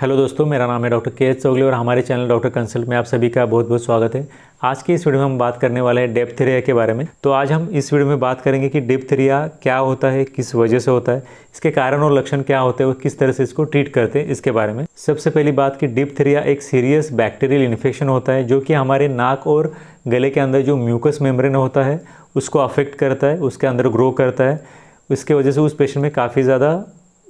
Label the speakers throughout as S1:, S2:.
S1: hello दोस्तों मेरा नाम है डॉक्टर के एच चौगले और हमारे चैनल डॉक्टर कंसल्ट में आप सभी का बहुत बहुत स्वागत है आज की इस वीडियो में हम बात करने वाले हैं डेप्थेरिया के बारे में तो आज हम इस वीडियो में बात करेंगे कि डेप्थेरिया क्या होता है किस वजह से होता है इसके कारण और लक्षण क्या होते हैं और किस तरह से इसको ट्रीट करते हैं इसके बारे में सबसे पहली बात कि डिप्थेरिया एक सीरियस बैक्टीरियल इन्फेक्शन होता है जो कि हमारे नाक और गले के अंदर जो म्यूकस मेम्ब्रेन होता है उसको अफेक्ट करता है उसके अंदर ग्रो करता है इसके वजह से उस पेशेंट में काफ़ी ज़्यादा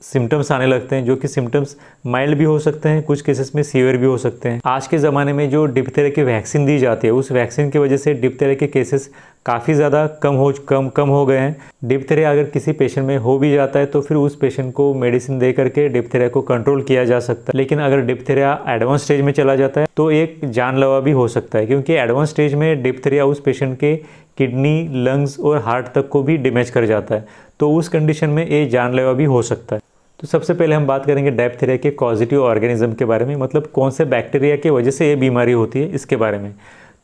S1: सिम्टम्स आने लगते हैं जो कि सिम्टम्स माइल्ड भी हो सकते हैं कुछ केसेस में सीवियर भी हो सकते हैं आज के ज़माने में जो डिप्थेरिया की वैक्सीन दी जाती है उस वैक्सीन की वजह से डिप्थेरिया के केसेस काफ़ी ज़्यादा कम हो कम कम हो गए हैं डिप्थेरिया अगर किसी पेशेंट में हो भी जाता है तो फिर उस पेशेंट को मेडिसिन दे करके डिप्थेरिया को कंट्रोल किया जा सकता है लेकिन अगर डिप्थेरिया एडवांस स्टेज में चला जाता है तो एक जानलेवा भी हो सकता है क्योंकि एडवांस स्टेज में डिप्थेरिया उस पेशेंट के किडनी लंग्स और हार्ट तक को भी डैमेज कर जाता है तो उस कंडीशन में ये जानलेवा भी हो सकता है तो सबसे पहले हम बात करेंगे डायप्थेरिया के पॉजिटिव ऑर्गेनिज्म के बारे में मतलब कौन से बैक्टीरिया की वजह से ये बीमारी होती है इसके बारे में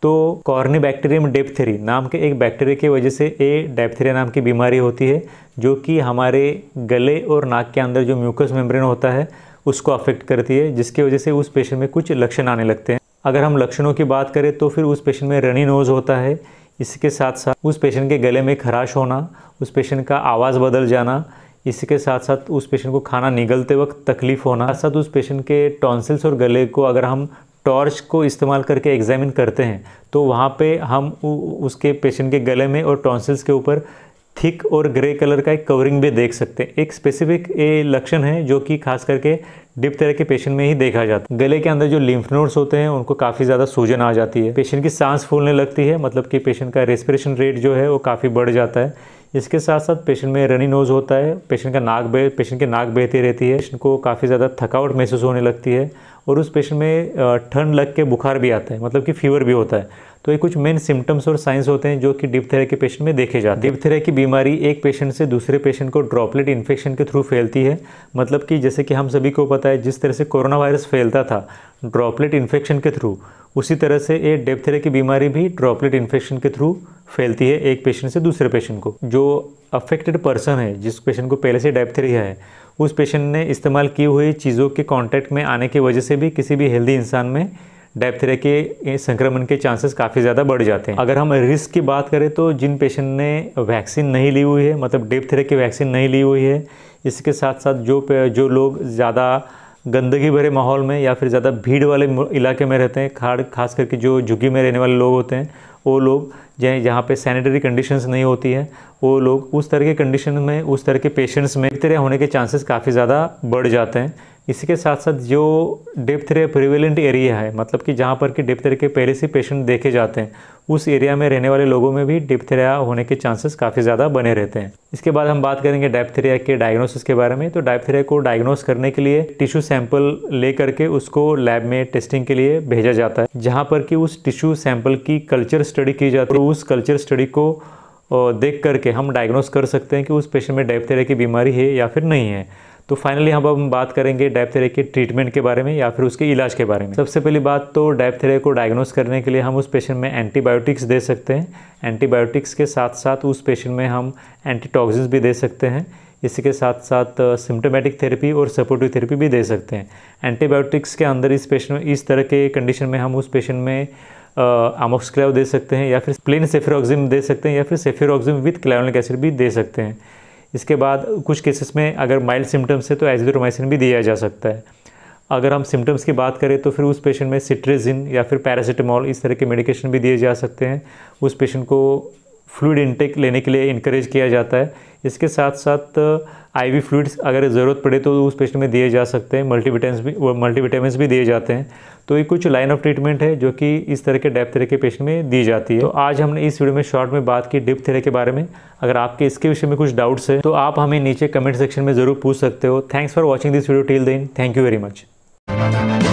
S1: तो कॉर्नी बैक्टीरियम डेप्थेरी नाम के एक बैक्टीरिया की वजह से ए डायप्थेरिया नाम की बीमारी होती है जो कि हमारे गले और नाक के अंदर जो म्यूकस मेम्ब्रेन होता है उसको अफेक्ट करती है जिसकी वजह से उस पेशेंट में कुछ लक्षण आने लगते हैं अगर हम लक्षणों की बात करें तो फिर उस पेशेंट में रनी नोज़ होता है इसके साथ साथ उस पेशेंट के गले में खराश होना उस पेशेंट का आवाज़ बदल जाना इसके साथ साथ उस पेशेंट को खाना निगलते वक्त तकलीफ़ होना साथ साथ उस पेशेंट के टॉन्सिल्स और गले को अगर हम टॉर्च को इस्तेमाल करके एग्जामिन करते हैं तो वहाँ पे हम उसके पेशेंट के गले में और टॉन्सिल्स के ऊपर थिक और ग्रे कलर का एक कवरिंग भी देख सकते हैं एक स्पेसिफिक ये लक्षण है जो कि खास करके डिप तरह के पेशेंट में ही देखा जाता है गले के अंदर जो लिम्फ नोड्स होते हैं उनको काफ़ी ज़्यादा सूजन आ जाती है पेशेंट की सांस फूलने लगती है मतलब कि पेशेंट का रेस्पिरेशन रेट जो है वो काफ़ी बढ़ जाता है इसके साथ साथ पेशेंट में रनी नोज होता है पेशेंट का नाक बह पेशेंट की नाक बहती रहती है पेशेंट को काफ़ी ज़्यादा थकावट महसूस होने लगती है और उस पेशेंट में ठंड लग के बुखार भी आता है मतलब कि फीवर भी होता है तो ये कुछ मेन सिम्टम्स और साइंस होते हैं जो कि डिप्थेरिया के पेशेंट में देखे जाते हैं डिप्थेरिया की बीमारी एक पेशेंट से दूसरे पेशेंट को ड्रॉपलेट इन्फेक्शन के थ्रू फैलती है मतलब कि जैसे कि हम सभी को पता है जिस तरह से कोरोना वायरस फैलता था ड्रॉपलेट इन्फेक्शन के थ्रू उसी तरह से ये डिप्थेरिया की बीमारी भी ड्रॉपलेट इन्फेक्शन के थ्रू फैलती है एक पेशेंट से दूसरे पेशेंट को जो अफेक्टेड पर्सन है जिस पेशेंट को पहले से डायप्थेरिया है उस पेशेंट ने इस्तेमाल की हुई चीज़ों के कांटेक्ट में आने की वजह से भी किसी भी हेल्दी इंसान में डायप्थेरिया के संक्रमण के चांसेस काफ़ी ज़्यादा बढ़ जाते हैं अगर हम रिस्क की बात करें तो जिन पेशेंट ने वैक्सीन नहीं ली हुई है मतलब डेपथेरा की वैक्सीन नहीं ली हुई है इसके साथ साथ जो जो लोग ज़्यादा गंदगी भरे माहौल में या फिर ज़्यादा भीड़ वाले इलाके में रहते हैं खाड़ खास करके जो झुग्गी में रहने वाले लोग होते हैं वो लोग जहाँ जहाँ पे सैनिटरी कंडीशंस नहीं होती है वो लोग उस तरह के कंडीशन में उस तरह के पेशेंट्स में तरह होने के चांसेस काफ़ी ज़्यादा बढ़ जाते हैं इसी के साथ साथ जो डेप्थ रे प्रिवेलेंट एरिया है मतलब कि जहाँ पर कि डेप्थ रे के पहले से पेशेंट देखे जाते हैं उस एरिया में रहने वाले लोगों में भी डिप्थेरिया होने के चांसेस काफ़ी ज़्यादा बने रहते हैं इसके बाद हम बात करेंगे डायप्थेरिया के डायग्नोसिस के बारे में तो डायप्थेरिया को डायग्नोस करने के लिए टिश्यू सैंपल ले करके उसको लैब में टेस्टिंग के लिए भेजा जाता है जहाँ पर कि उस टिश्यू सैंपल की कल्चर स्टडी की जाती है उस कल्चर स्टडी को देख करके हम डायग्नोस कर सकते हैं कि उस पेशेंट में डायप्थेरिया की बीमारी है या फिर नहीं है तो फाइनली हम अब हम बात करेंगे डायप्थेरिया के ट्रीटमेंट के बारे में या फिर उसके इलाज के बारे में सबसे पहली बात तो डायप्थेरिया को डायग्नोस करने के लिए हम उस पेशेंट में एंटीबायोटिक्स दे सकते हैं एंटीबायोटिक्स के साथ साथ उस पेशेंट में हम एंटीटॉक्सिन्स भी दे सकते हैं इसी के साथ साथ सिम्टोमेटिक थेरेपी और सपोर्टिव थेरेपी भी दे सकते हैं एंटीबायोटिक्स के अंदर इस पेशेंट में इस तरह के कंडीशन में हम उस पेशेंट में आमोक्सक्लेव uh, दे सकते हैं या फिर प्लेन सेफिरोक्सिम दे सकते हैं या फिर सेफिरोक्सिम विथ क्लाइनिक एसिड भी दे सकते हैं इसके बाद कुछ केसेस में अगर माइल्ड सिम्टम्स है तो एजिथ्रोमाइसिन भी दिया जा सकता है अगर हम सिम्टम्स की बात करें तो फिर उस पेशेंट में सिट्रेजिन या फिर पैरासीटामॉल इस तरह के मेडिकेशन भी दिए जा सकते हैं उस पेशेंट को फ्लूड इनटेक लेने के लिए इनक्रेज किया जाता है इसके साथ साथ आईवी फ्लूड्स अगर ज़रूरत पड़े तो उस पेशेंट में दिए जा सकते हैं मल्टीविटामिन भी मल्टीविटामिन भी दिए जाते हैं तो ये कुछ लाइन ऑफ ट्रीटमेंट है जो कि इस तरह के डेप थेरे के पेशेंट में दी जाती है तो आज हमने इस वीडियो में शॉर्ट में बात की डिप थेरे के बारे में अगर आपके इसके विषय में कुछ डाउट्स है तो आप हमें नीचे कमेंट सेक्शन में ज़रूर पूछ सकते हो thanks for watching this video till then thank you very much